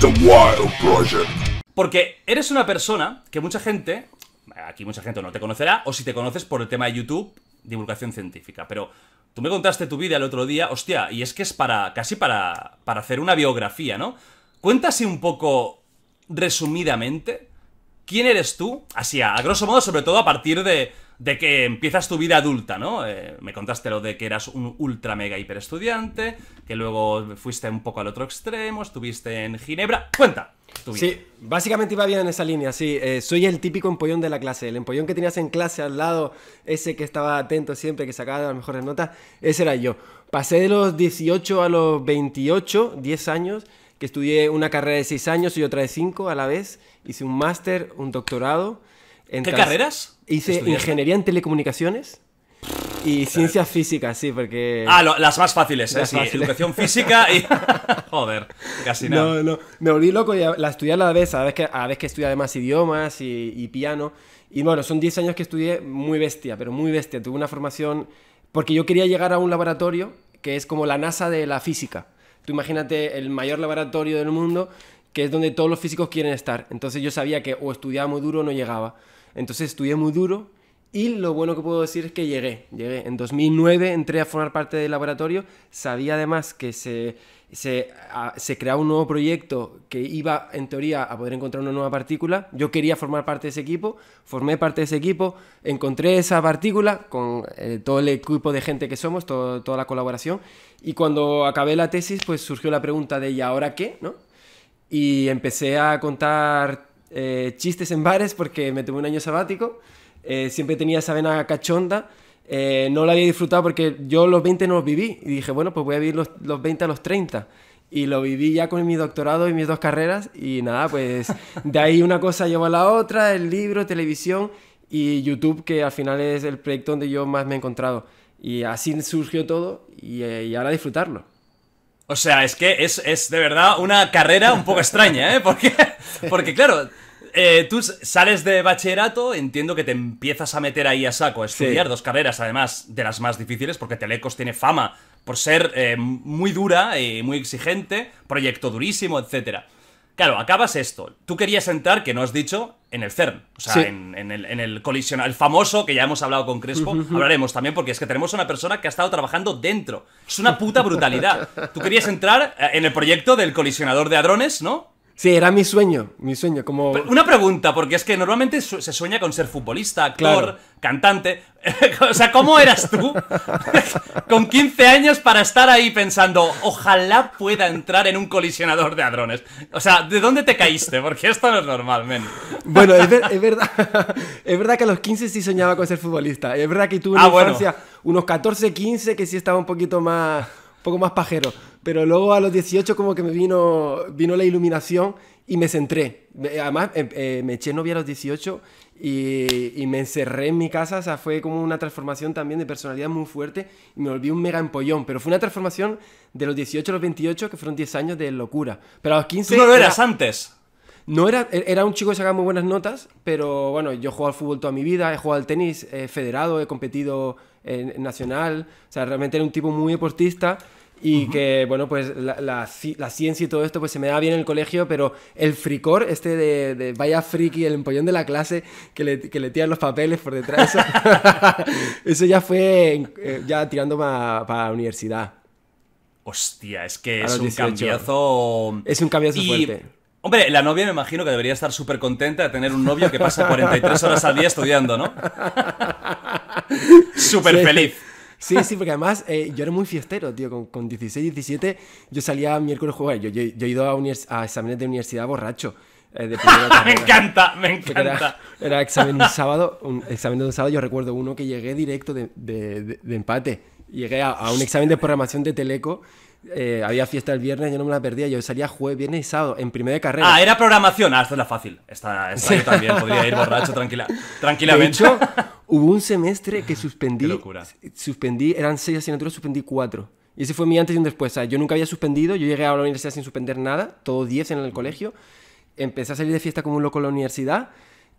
The Wild Project. Porque eres una persona que mucha gente, aquí mucha gente no te conocerá, o si te conoces por el tema de YouTube, divulgación científica, pero tú me contaste tu vida el otro día, hostia, y es que es para casi para, para hacer una biografía, ¿no? Cuéntase un poco resumidamente quién eres tú, así a grosso modo, sobre todo a partir de, de que empiezas tu vida adulta, ¿no? Eh, me contaste lo de que eras un ultra mega hiper estudiante, que luego fuiste un poco al otro extremo, estuviste en Ginebra. ¡Cuenta! Sí, básicamente iba bien en esa línea, sí. Eh, soy el típico empollón de la clase. El empollón que tenías en clase al lado, ese que estaba atento siempre, que sacaba las mejores notas, ese era yo. Pasé de los 18 a los 28, 10 años, que estudié una carrera de 6 años y otra de 5 a la vez. Hice un máster, un doctorado. ¿Qué carreras? Hice ingeniería en telecomunicaciones. Y ciencias físicas, sí, porque... Ah, las más fáciles, ¿eh? sí, educación física y... Joder, casi nada. No, no, me volví loco y la estudié a la vez, a la vez que, a vez que estudié además idiomas y, y, piano. Y bueno, son 10 años que estudié muy bestia, pero muy bestia. Tuve una formación... Porque yo quería llegar a un laboratorio que es como la NASA de la física. Tú imagínate el mayor laboratorio del mundo que es donde todos los físicos quieren estar. Entonces yo sabía que o estudiaba muy duro o no llegaba. Entonces estudié muy duro y lo bueno que puedo decir es que llegué. Llegué. En 2009 entré a formar parte del laboratorio. Sabía además que se, se, creaba un nuevo proyecto que iba, en teoría, a poder encontrar una nueva partícula. Yo quería formar parte de ese equipo. Formé parte de ese equipo. Encontré esa partícula con eh, todo el equipo de gente que somos, toda la colaboración. Y cuando acabé la tesis, pues surgió la pregunta de ¿y ahora qué? ¿No? y empecé a contar eh, chistes en bares porque me tuve un año sabático. Eh, siempre tenía esa vena cachonda. Eh, no la había disfrutado porque yo los 20 no los viví. Y dije, bueno, pues voy a vivir los, 20 a los 30. Y lo viví ya con mi doctorado y mis dos carreras. Y nada, pues de ahí una cosa llevó a la otra, el libro, televisión y YouTube, que al final es el proyecto donde yo más me he encontrado. Y así surgió todo y ahora disfrutarlo. O sea, es que es, de verdad una carrera un poco extraña, ¿eh? Porque, claro, eh, tú sales de bachillerato, entiendo que te empiezas a meter ahí a saco, a estudiar dos carreras, además de las más difíciles, porque Telecos tiene fama por ser eh, muy dura y muy exigente, proyecto durísimo, etcétera. Claro, acabas esto. Tú querías entrar, que no has dicho, en el CERN, o sea, en, el, en el colisionador, el famoso que ya hemos hablado con Crespo, hablaremos también, porque es que tenemos una persona que ha estado trabajando dentro. Es una puta brutalidad. Tú querías entrar eh, en el proyecto del colisionador de hadrones, ¿no? Sí, era mi sueño, mi sueño, como... Una pregunta, porque es que normalmente se sueña con ser futbolista, actor, cantante. o sea, ¿cómo eras tú con 15 años para estar ahí pensando, ojalá pueda entrar en un colisionador de hadrones? O sea, ¿de dónde te caíste? Porque esto no es normal, men. bueno, es, verdad, es verdad que a los 15 sí soñaba con ser futbolista. Es verdad que tú ah, infancia, unos 14, 15, que sí estaba un poquito más, poco más pajero pero luego a los 18 como que me vino, vino la iluminación y me centré. Además, em, eh, me eché novia a los 18 y, me encerré en mi casa, o sea, fue como una transformación también de personalidad muy fuerte y me volví un mega empollón, pero fue una transformación de los 18 a los 28, que fueron 10 años de locura. Pero a los 15... ¿Tú no lo eras antes? No era, e, era un chico que sacaba muy buenas notas, pero bueno, yo he jugado al fútbol toda mi vida, he jugado al tenis federado, he competido nacional, o sea, realmente era un tipo muy deportista y que, bueno, pues la, ciencia y todo esto, pues se me da bien en el colegio, pero el fricor, este de, vaya friki, el empollón de la clase que le, tiran los papeles por detrás, eso, ya fue eh, ya tirando para la universidad. Hostia, es que es un cambiazo. Es un cambiazo fuerte. Hombre, la novia me imagino que debería estar súper contenta de tener un novio que pasa 43 horas al día estudiando, ¿no? Súper feliz. Sí, sí, porque además eh, yo era muy fiestero, tío. Con, 16, 17, yo salía miércoles jueves. Yo, he ido a, a exámenes de universidad borracho. Eh, me encanta, me encanta. Era, examen un sábado, un examen de un sábado. Yo recuerdo uno que llegué directo de, empate. Llegué a, un examen de programación de Teleco. Eh, había fiesta el viernes, yo no me la perdía, yo salía jueves, viernes y sábado, en primera carrera. Ah, era programación, ah, esta es la fácil. Esta, yo también podría ir borracho tranquila, tranquilamente. Hubo un semestre que ah, suspendí. Suspendí, eran seis asignaturas, suspendí cuatro. Y ese fue mi antes y un después. O sea, yo nunca había suspendido, yo llegué a la universidad sin suspender nada, todo diez en el colegio. Empecé a salir de fiesta como un loco en la universidad.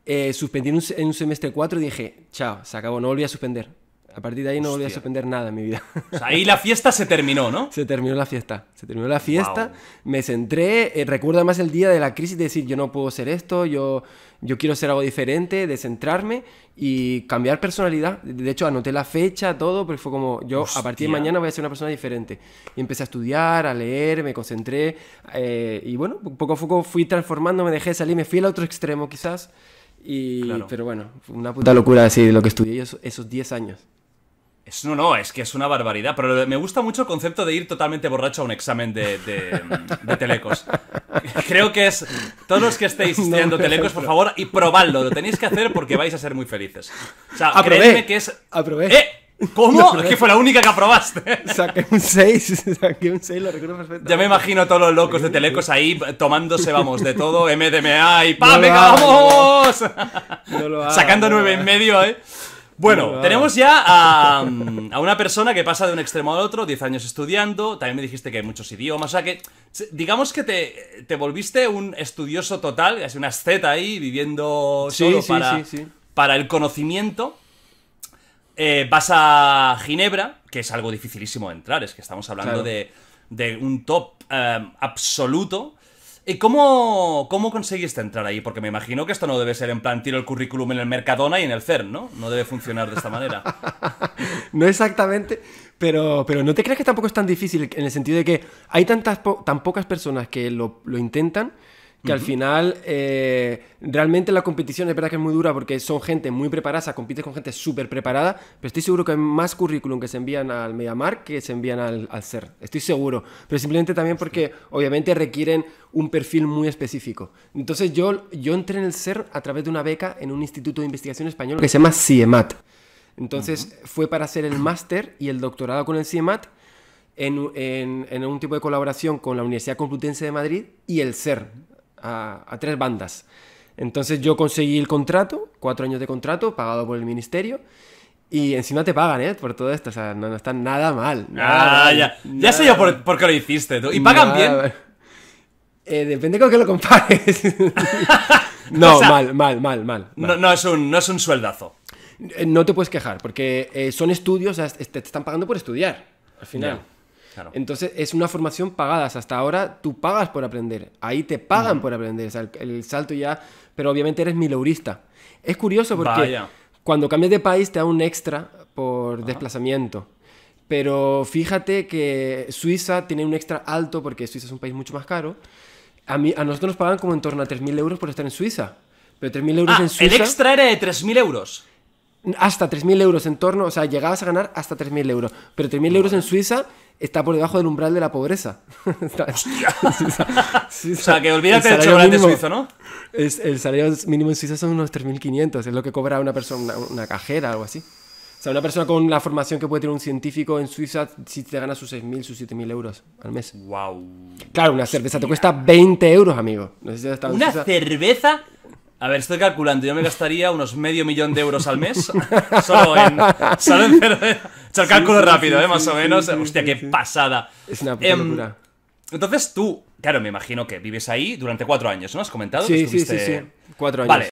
Eh, suspendí en un, semestre cuatro y dije, chao, se acabó, no volví a suspender. A partir de ahí no volví a sorprender nada en mi vida. ahí la fiesta se terminó, ¿no? Se terminó la fiesta. Se terminó la fiesta. Me centré. Eh, recuerdo además el día de la crisis de decir, yo no puedo ser esto, yo, yo quiero ser algo diferente, de centrarme y cambiar personalidad. De hecho, anoté la fecha, todo, porque fue como, yo a partir de mañana voy a ser una persona diferente. Y empecé a estudiar, a leer, me concentré. Eh, y bueno, poco a poco fui transformando, me dejé salir, me fui al otro extremo quizás. Y, claro. Pero bueno, fue una puta locura decir lo que estudié esos 10 años no, no, es que es una barbaridad. Pero me gusta mucho el concepto de ir totalmente borracho a un examen de, telecos. Creo que es. Todos los que estéis estudiando telecos, por favor, y probadlo. Lo tenéis que hacer porque vais a ser muy felices. O sea, aprobé, ah, que es. Ah, ¡Eh! ¿Cómo? es que fue la única que aprobaste. Saqué un 6, un lo recuerdo Ya me imagino todos los locos de Telecos ahí tomándose, vamos, de todo, MDMA y ¡pam, vamos! Sacando nueve en medio, ¿eh? Bueno, tenemos ya mm, a, una persona que pasa de un extremo al otro, 10 años estudiando, también me dijiste que hay muchos idiomas, o sea que digamos que te, volviste un estudioso total, eres una asceta ahí, viviendo solo para, el conocimiento. Eh, vas a Ginebra, que es algo dificilísimo de entrar, es que estamos hablando de, un top eh, absoluto ¿Y cómo, cómo conseguiste entrar ahí? Porque me imagino que esto no debe ser en plan tiro el currículum en el Mercadona y en el CERN, ¿no? No debe funcionar de esta manera. no exactamente, pero, pero no te crees que tampoco es tan difícil en el sentido de que hay tantas tan pocas personas que lo, lo intentan que al final eh, realmente la competición es verdad que es muy dura porque son gente muy preparada, compites con gente súper preparada, pero estoy seguro que hay más currículum que se envían al Mediamar que se envían al, Ser estoy seguro, pero simplemente también porque obviamente requieren un perfil muy específico. Entonces yo, yo entré en el Ser a través de una beca en un instituto de investigación español que se llama CIEMAT. Entonces fue para hacer el máster y el doctorado con el CIEMAT en, en, un tipo de colaboración con la Universidad Complutense de Madrid y el Ser a, tres bandas. Entonces yo conseguí el contrato, cuatro años de contrato, pagado por el ministerio. Y encima te pagan, ¿eh? Por todo esto. O sea, no, está nada mal. Ah, ya. sé yo por, qué lo hiciste, ¿Y pagan bien? Eh, depende con qué lo compares. no, mal, mal, mal, mal. No, es un, no es un sueldazo. Eh, no te puedes quejar, porque eh, son estudios, te están pagando por estudiar, al final. Entonces es una formación pagada. Hasta ahora tú pagas por aprender. Ahí te pagan por aprender. el, salto ya. Pero obviamente eres mileurista. Es curioso porque cuando cambias de país te da un extra por desplazamiento. Pero fíjate que Suiza tiene un extra alto porque Suiza es un país mucho más caro. A, mí, a nosotros nos pagan como en torno a 3.000 euros por estar en Suiza. Pero 3.000 euros ah, en Suiza. El extra era de 3.000 euros. Hasta 3.000 euros en torno, o sea, llegabas a ganar hasta 3.000 euros. Pero 3.000 euros en Suiza está por debajo del umbral de la pobreza. o sea, que olvídate del chocolate suizo, ¿no? el salario mínimo en Suiza son unos 3.500, es lo que cobra una persona, una, cajera o algo así. O sea, una persona con la formación que puede tener un científico en Suiza, si te gana sus 6.000, sus 7.000 euros al mes. ¡Wow! Claro, una cerveza te cuesta 20 euros, amigo. No sé ¿Una cerveza a ver, estoy calculando, yo me gastaría unos medio millón de euros al mes solo en, solo en eh. el cálculo rápido, ¿eh? Más o menos. Hostia, qué pasada. Es una em, locura. Entonces tú, claro, me imagino que vives ahí durante cuatro años, ¿no? ¿Has comentado? sí, sí, sí. Cuatro años. Vale.